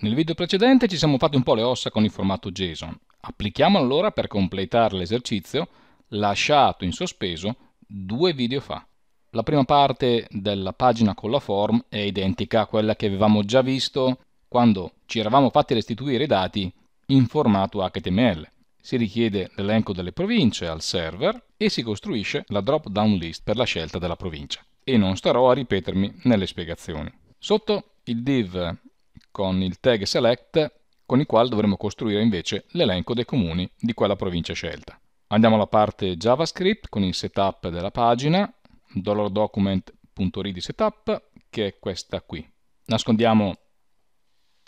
Nel video precedente ci siamo fatti un po' le ossa con il formato JSON. Applichiamo allora per completare l'esercizio lasciato in sospeso due video fa. La prima parte della pagina con la form è identica a quella che avevamo già visto quando ci eravamo fatti restituire i dati in formato HTML. Si richiede l'elenco delle province al server e si costruisce la drop-down list per la scelta della provincia. E non starò a ripetermi nelle spiegazioni. Sotto il div con il tag select con il quale dovremo costruire invece l'elenco dei comuni di quella provincia scelta. Andiamo alla parte JavaScript con il setup della pagina, $document.readySetup che è questa qui. Nascondiamo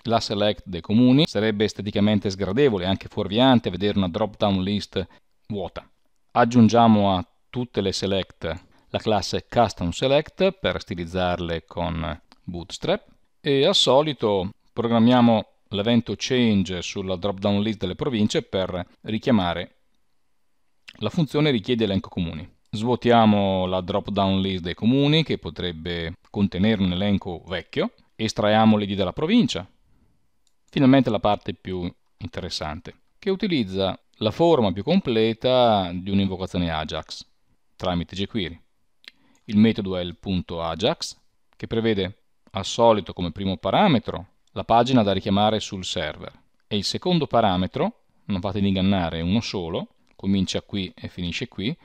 la select dei comuni, sarebbe esteticamente sgradevole e anche fuorviante vedere una drop down list vuota. Aggiungiamo a tutte le select la classe custom select per stilizzarle con bootstrap e al solito programmiamo l'evento change sulla drop down list delle province per richiamare la funzione richiede elenco comuni. Svuotiamo la drop down list dei comuni che potrebbe contenere un elenco vecchio, estraiamo l'id della provincia. Finalmente la parte più interessante che utilizza la forma più completa di un'invocazione Ajax tramite jQuery. Il metodo è il punto Ajax che prevede al solito come primo parametro la pagina da richiamare sul server e il secondo parametro, non fatevi ingannare, uno solo, comincia qui e finisce qui,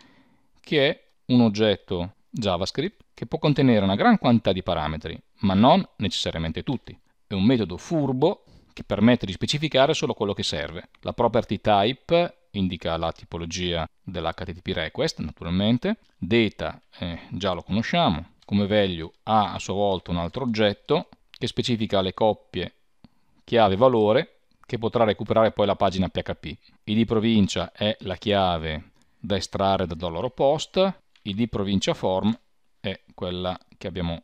che è un oggetto JavaScript che può contenere una gran quantità di parametri, ma non necessariamente tutti. È un metodo furbo che permette di specificare solo quello che serve. La property type indica la tipologia dell'HTTP request, naturalmente, data eh, già lo conosciamo, come value ha a sua volta un altro oggetto che specifica le coppie chiave valore che potrà recuperare poi la pagina PHP. ID provincia è la chiave da estrarre dal loro post, ID provincia form è quella che abbiamo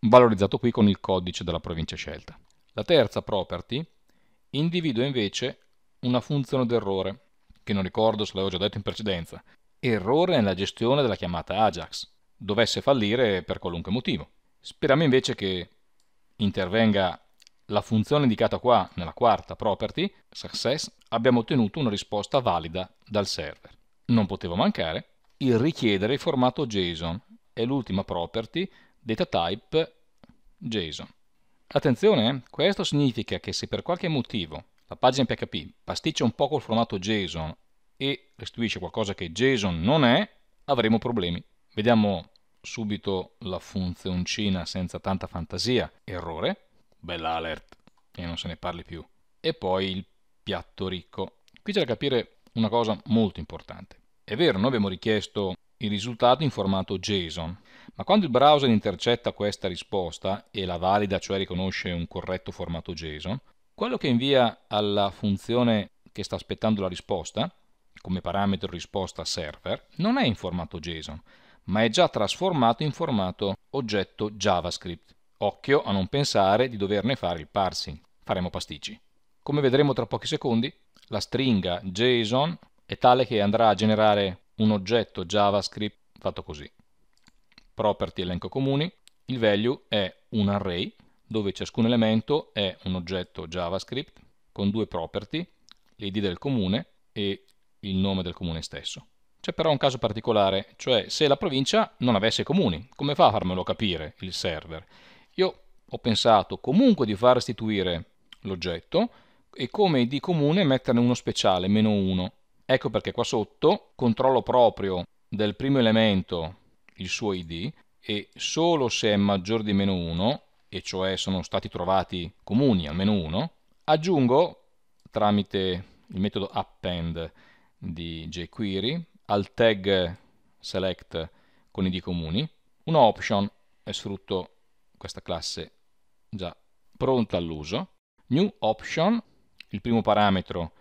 valorizzato qui con il codice della provincia scelta. La terza property individua invece una funzione d'errore, che non ricordo se l'avevo già detto in precedenza, errore nella gestione della chiamata Ajax, dovesse fallire per qualunque motivo. Speriamo invece che intervenga la funzione indicata qua nella quarta property, success, abbiamo ottenuto una risposta valida dal server. Non poteva mancare il richiedere il formato JSON, è l'ultima property, data type JSON. Attenzione, eh, questo significa che se per qualche motivo la pagina PHP pasticcia un po' col formato JSON e restituisce qualcosa che JSON non è, avremo problemi. Vediamo subito la funzioncina senza tanta fantasia, errore, bella alert e non se ne parli più. E poi il piatto ricco. Qui c'è da capire una cosa molto importante. È vero, noi abbiamo richiesto il risultato in formato JSON, ma quando il browser intercetta questa risposta e la valida, cioè riconosce un corretto formato JSON, quello che invia alla funzione che sta aspettando la risposta, come parametro risposta server, non è in formato JSON, ma è già trasformato in formato oggetto JavaScript. Occhio a non pensare di doverne fare il parsing, faremo pasticci. Come vedremo tra pochi secondi, la stringa JSON è tale che andrà a generare un oggetto JavaScript fatto così. Property elenco comuni, il value è un array dove ciascun elemento è un oggetto JavaScript con due property, l'id del comune e il nome del comune stesso. C'è però un caso particolare, cioè se la provincia non avesse comuni, come fa a farmelo capire il server? Io ho pensato comunque di far restituire l'oggetto e come di comune metterne uno speciale, meno uno. Ecco perché qua sotto controllo proprio del primo elemento il suo id e solo se è maggiore di meno 1, e cioè sono stati trovati comuni almeno meno 1, aggiungo tramite il metodo append di jQuery al tag select con i d comuni, una option e sfrutto questa classe già pronta all'uso, new option, il primo parametro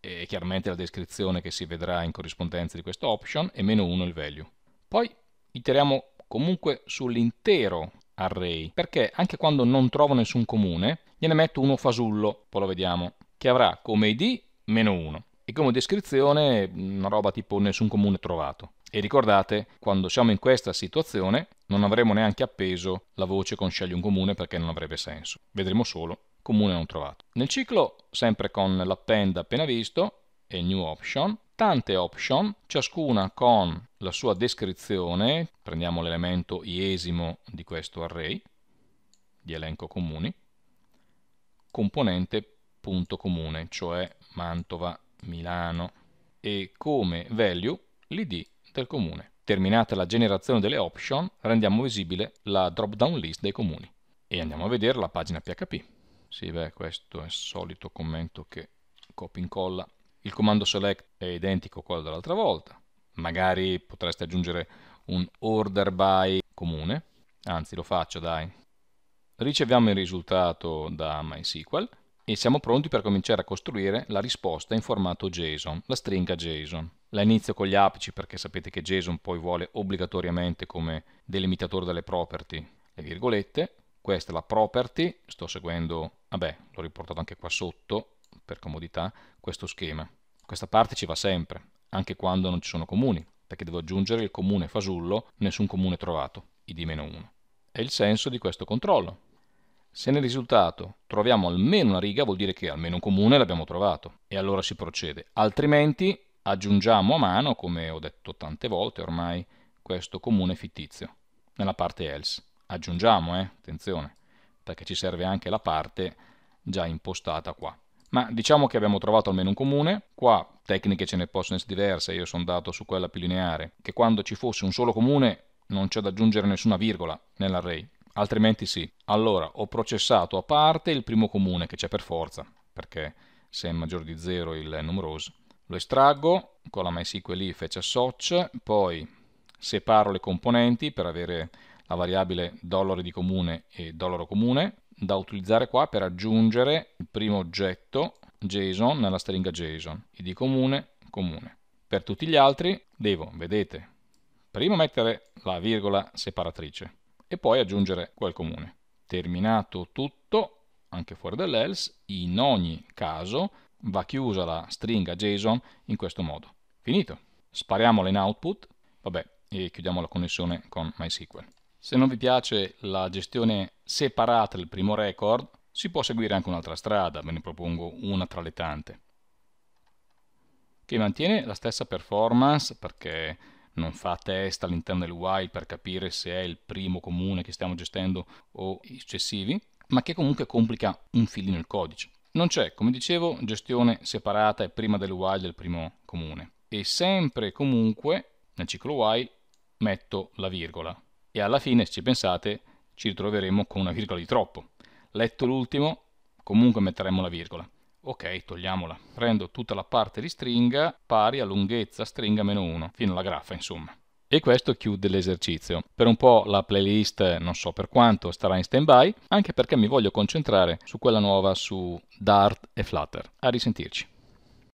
è chiaramente la descrizione che si vedrà in corrispondenza di questa option e meno 1 il value. Poi iteriamo comunque sull'intero array, perché anche quando non trovo nessun comune, gliene metto uno fasullo, poi lo vediamo, che avrà come id meno 1 e come descrizione una roba tipo nessun comune trovato. E ricordate, quando siamo in questa situazione non avremo neanche appeso la voce con scegli un comune perché non avrebbe senso. Vedremo solo comune non trovato. Nel ciclo, sempre con l'append appena visto e new option, tante option, ciascuna con la sua descrizione, prendiamo l'elemento iesimo di questo array, di elenco comuni, componente punto comune, cioè Mantova Milano e come value l'id del comune. Terminata la generazione delle option, rendiamo visibile la drop-down list dei comuni e andiamo a vedere la pagina PHP. Sì, beh, questo è il solito commento che copia e incolla. Il comando select è identico a quello dell'altra volta. Magari potreste aggiungere un order by comune, anzi lo faccio, dai. Riceviamo il risultato da MySQL e siamo pronti per cominciare a costruire la risposta in formato JSON, la stringa JSON. La inizio con gli apici perché sapete che JSON poi vuole obbligatoriamente come delimitatore delle property le virgolette, questa è la property, sto seguendo, vabbè, l'ho riportato anche qua sotto per comodità, questo schema. Questa parte ci va sempre, anche quando non ci sono comuni, perché devo aggiungere il comune fasullo, nessun comune trovato, id-1. È il senso di questo controllo se nel risultato troviamo almeno una riga vuol dire che almeno un comune l'abbiamo trovato e allora si procede, altrimenti aggiungiamo a mano, come ho detto tante volte ormai, questo comune fittizio nella parte else. Aggiungiamo, eh? attenzione, perché ci serve anche la parte già impostata qua. Ma diciamo che abbiamo trovato almeno un comune, qua tecniche ce ne possono essere diverse, io sono andato su quella più lineare, che quando ci fosse un solo comune non c'è da aggiungere nessuna virgola nell'array, altrimenti sì. Allora, ho processato a parte il primo comune che c'è per forza, perché se è maggiore di 0 il numeroso. Lo estraggo con la MySQL if e c'è soc, poi separo le componenti per avere la variabile dollaro di comune e dollaro comune da utilizzare qua per aggiungere il primo oggetto JSON nella stringa JSON, id comune, comune. Per tutti gli altri devo, vedete, prima mettere la virgola separatrice, e poi aggiungere quel comune. Terminato tutto, anche fuori dall'else, in ogni caso va chiusa la stringa JSON in questo modo. Finito. Spariamola in output, vabbè, e chiudiamo la connessione con MySQL. Se non vi piace la gestione separata del primo record, si può seguire anche un'altra strada, ve ne propongo una tra le tante, che mantiene la stessa performance perché non fa test all'interno del while per capire se è il primo comune che stiamo gestendo o i successivi, ma che comunque complica un filino il codice. Non c'è, come dicevo, gestione separata e prima del while del primo comune. E sempre e comunque nel ciclo while metto la virgola. E alla fine, se ci pensate, ci ritroveremo con una virgola di troppo. Letto l'ultimo, comunque metteremo la virgola ok togliamola prendo tutta la parte di stringa pari a lunghezza stringa meno 1 fino alla graffa insomma e questo chiude l'esercizio. Per un po' la playlist, non so per quanto, starà in stand-by, anche perché mi voglio concentrare su quella nuova su Dart e Flutter. A risentirci.